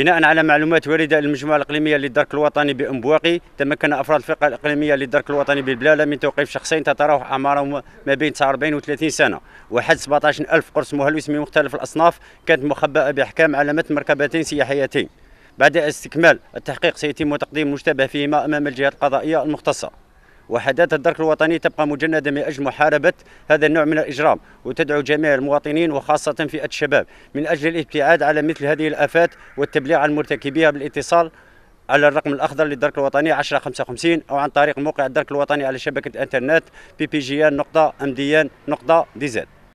بناء على معلومات واردة المجموعة الإقليمية للدرك الوطني بامبواقي تمكن أفراد الفرقة الإقليمية للدرك الوطني بالبلالة من توقيف شخصين تتراوح أعمارهم ما بين 49 و 30 سنة وحد 17 ألف قرص مهلوس من مختلف الأصناف كانت مخبأة بأحكام على متن مركبتين سياحيتين بعد استكمال التحقيق سيتم تقديم مشتبه فيهما أمام الجهات القضائية المختصة وحدات الدرك الوطني تبقى مجندة من أجل محاربة هذا النوع من الإجرام وتدعو جميع المواطنين وخاصة فئة الشباب من أجل الابتعاد على مثل هذه الآفات والتبليغ عن مرتكبيها بالاتصال على الرقم الأخضر للدرك الوطني 1055 أو عن طريق موقع الدرك الوطني على شبكة الإنترنت بي بي جي نقطة نقطة دي زد